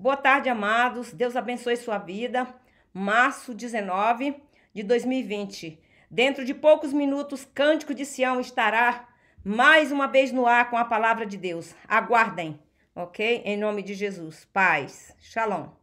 Boa tarde, amados. Deus abençoe sua vida. Março 19 de 2020. Dentro de poucos minutos, Cântico de Sião estará mais uma vez no ar com a palavra de Deus. Aguardem, ok? Em nome de Jesus. Paz. Shalom.